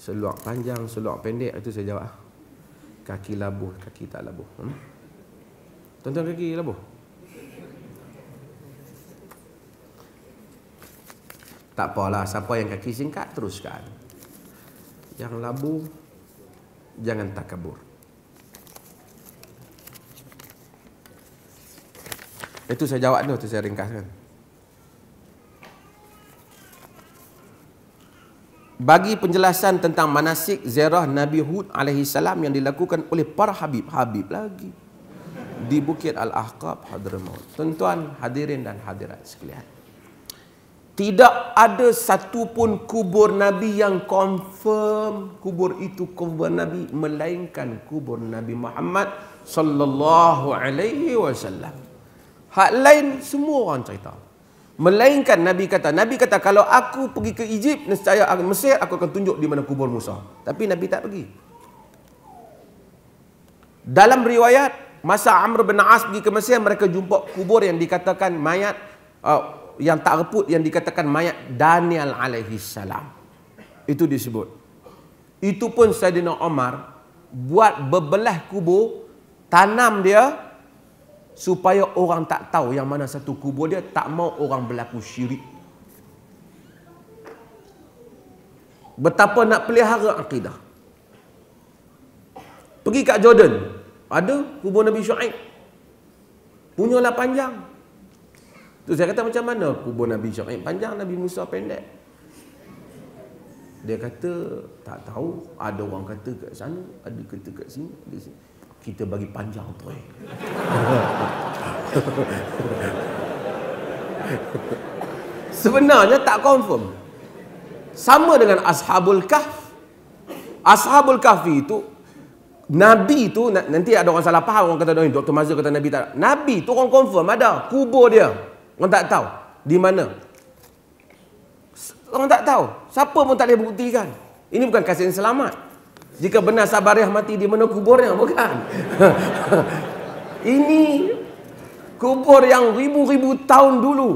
seluar panjang, seluar pendek itu saya jawab ah. kaki labuh, kaki tak labuh hmm? tuan kaki labuh tak apalah, siapa yang kaki singkat teruskan yang labuh jangan takabur itu saya jawab tu itu saya ringkaskan. bagi penjelasan tentang manasik ziarah Nabi Hud alaihi salam yang dilakukan oleh para habib habib lagi di Bukit Al-Ahqaf Hadramaut. Tuan-tuan hadirin dan hadirat sekalian. Tidak ada satu pun kubur Nabi yang confirm kubur itu kubur Nabi melainkan kubur Nabi Muhammad sallallahu alaihi wasallam. Hak lain semua orang cerita. Melainkan Nabi kata, Nabi kata kalau aku pergi ke Egypt, nescaya Mesir aku akan tunjuk di mana kubur Musa. Tapi Nabi tak pergi. Dalam riwayat, masa Amr bin As pergi ke Mesir, mereka jumpa kubur yang dikatakan mayat, uh, yang tak reput, yang dikatakan mayat Daniel alaihi salam. Itu disebut. Itu pun Sayyidina Omar buat bebelah kubur, tanam dia supaya orang tak tahu yang mana satu kubur dia tak mau orang berlaku syirik betapa nak pelihara akidah pergi kat Jordan ada kubur Nabi Syuaib punyalah panjang tu saya kata macam mana kubur Nabi Syuaib panjang Nabi Musa pendek dia kata tak tahu ada orang kata kat sana ada kata kat sini ada sini kita bagi panjang tu Sebenarnya tak confirm. Sama dengan Ashabul Kahf. Ashabul Kahf itu Nabi tu nanti ada orang salah faham orang kata Dr. Mazhar kata Nabi tak. Nabi tu orang confirm ada kubur dia. Orang tak tahu di mana. Orang tak tahu. Siapa pun tak boleh buktikan. Ini bukan kasih selamat. Jika benar Sabariah mati di mana kuburnya? Bukan. Ini kubur yang ribu-ribu tahun dulu.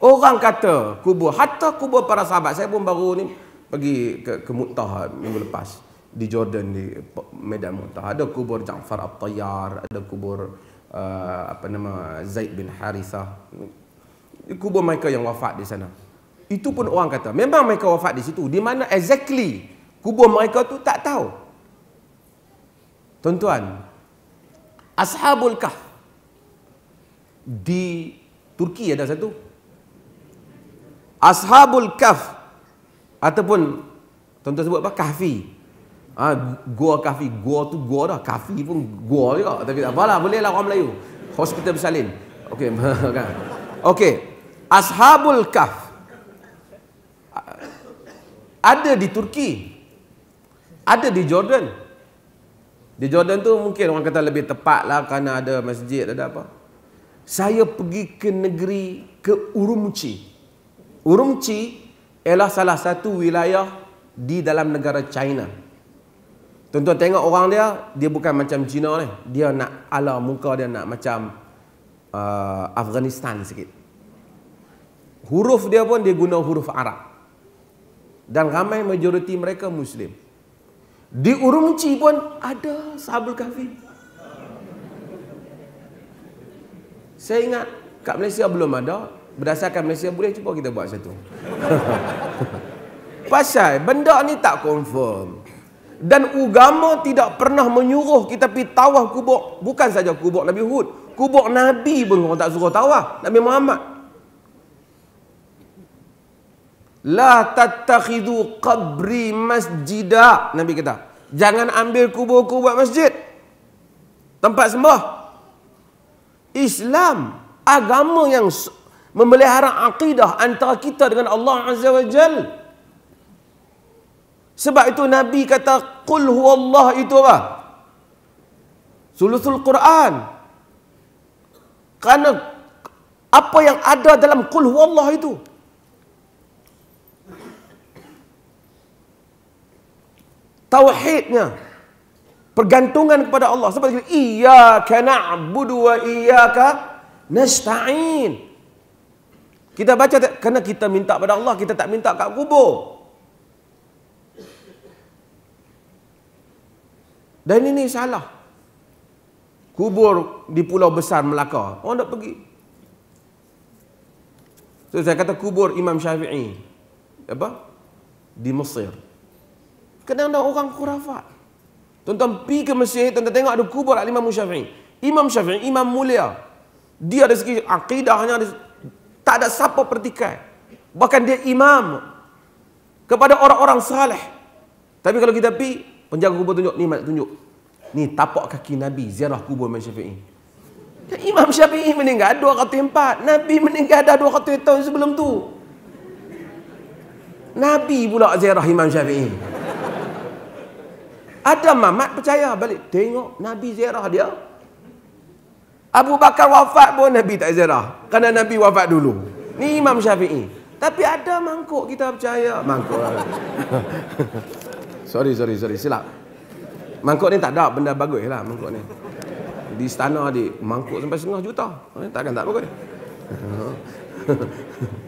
Orang kata kubur, hatta kubur para sahabat. Saya pun baru ni pergi ke, ke Muqtah minggu lepas. Di Jordan, di Medan Muqtah. Ada kubur Ja'far At-Tayyar, ada kubur uh, apa nama Zaid bin Harithah. Kubur mereka yang wafat di sana. Itu pun orang kata. Memang mereka wafat di situ. Di mana exactly kubur mereka tu tak tahu. Tuan-tuan, Ashabul Kah di Turki ada satu. Ashabul Kaf ataupun tuan-tuan sebut apa? Kahfi. Ha, gua Kahfi. Gua tu gua dah. Kahfi pun gua juga. Tapi tak apalah. Boleh lah orang Melayu. Hospital Bersalin. Okey. Kan. Okey. Ashabul Kaf ada di Turki ada di Jordan di Jordan tu mungkin orang kata lebih tepat lah kerana ada masjid ada apa saya pergi ke negeri ke Urumqi Urumqi ialah salah satu wilayah di dalam negara China Tuan-tuan tengok orang dia, dia bukan macam China ni. Dia nak ala muka dia nak macam uh, Afghanistan sikit. Huruf dia pun dia guna huruf Arab dan ramai majoriti mereka muslim di Urumqi pun ada sahabul kahfi saya ingat kat Malaysia belum ada berdasarkan Malaysia boleh cuba kita buat satu pasal benda ni tak confirm dan agama tidak pernah menyuruh kita pergi tawaf kubur bukan saja kubur Nabi Hud kubur Nabi pun orang tak suruh tawaf Nabi Muhammad La tattakhidu qabri masjidah Nabi kata, jangan ambil kuburku buat masjid. Tempat sembah. Islam, agama yang memelihara akidah antara kita dengan Allah Azza wa Jal. Sebab itu Nabi kata, Qul Allah itu apa? Sulusul Quran. Kerana apa yang ada dalam Qul Allah itu? tauhidnya pergantungan kepada Allah sebab itu iyyaka na'budu wa iyyaka nasta'in kita baca tak? kerana kita minta kepada Allah kita tak minta kat kubur dan ini salah kubur di pulau besar Melaka orang nak pergi so, saya kata kubur Imam Syafi'i apa di Mesir Kadang ada orang kurafat. Tuan-tuan pergi ke Mesir, tuan-tuan tengok ada kubur Imam Syafi'i. Imam Syafi'i, Imam mulia. Dia ada segi akidahnya, ada, tak ada siapa pertikai. Bahkan dia imam kepada orang-orang saleh. Tapi kalau kita pergi, penjaga kubur tunjuk, ni mana tunjuk. Ni tapak kaki Nabi, ziarah kubur Imam Syafi'i. Imam Syafi'i meninggal dua kata empat. Nabi meninggal dah dua kata tahun sebelum tu. Nabi pula ziarah Imam Syafi'i. Ada mamat percaya balik tengok Nabi ziarah dia. Abu Bakar wafat pun Nabi tak ziarah. Kerana Nabi wafat dulu. Ni Imam Syafi'i. Tapi ada mangkuk kita percaya. Mangkuk. Lah. sorry, sorry, sorry. Silap. Mangkuk ni tak ada benda bagus lah mangkuk ni. Di istana di mangkuk sampai setengah juta. Eh, takkan tak bagus.